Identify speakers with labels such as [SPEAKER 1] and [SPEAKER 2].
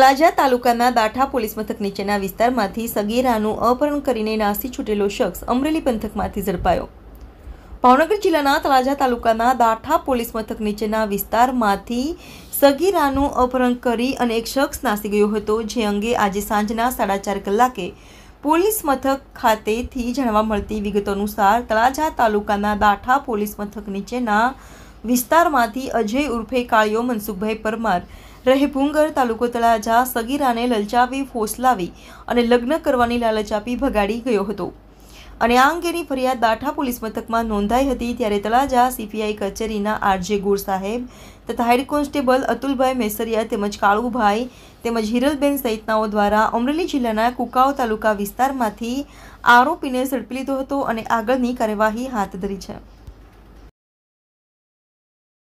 [SPEAKER 1] તળાજા તાલુકાના દાઠા પોલીસ મથક નીચેના વિસ્તારમાંથી સગીરાનું અપહરણ કરીને નાસી છૂટેલો શખ્સ અમરેલી પંથકમાંથી ઝડપાયો ભાવનગર જિલ્લાના તળાજા તાલુકાના દાઠા પોલીસ મથક નીચેના વિસ્તારમાંથી સગીરાનું અપહરણ કરી અને એક શખ્સ નાસી ગયો હતો જે અંગે આજે સાંજના સાડા ચાર કલાકે પોલીસ મથક ખાતેથી જાણવા મળતી વિગતો અનુસાર તળાજા તાલુકાના દાઠા પોલીસ મથક નીચેના વિસ્તારમાંથી અજય ઉર્ફે કાળિયો મનસુખભાઈ પરમાર રહેભુંગર તાલુકો તળાજા સગીરાને લલચાવી ફોસલાવી અને લગ્ન કરવાની લાલચ આપી ભગાડી ગયો હતો અને આ અંગેની ફરિયાદ દાઠા પોલીસ મથકમાં નોંધાઈ હતી ત્યારે તળાજા સીપીઆઈ કચેરીના આરજે ગોર સાહેબ તથા હેડ કોન્સ્ટેબલ અતુલભાઈ મેસરિયા તેમજ કાળુભાઈ તેમજ હિરલબેન સહિતનાઓ દ્વારા અમરેલી જિલ્લાના કુકાઓ તાલુકા વિસ્તારમાંથી આરોપીને ઝડપી લીધો હતો અને આગળની કાર્યવાહી હાથ ધરી છે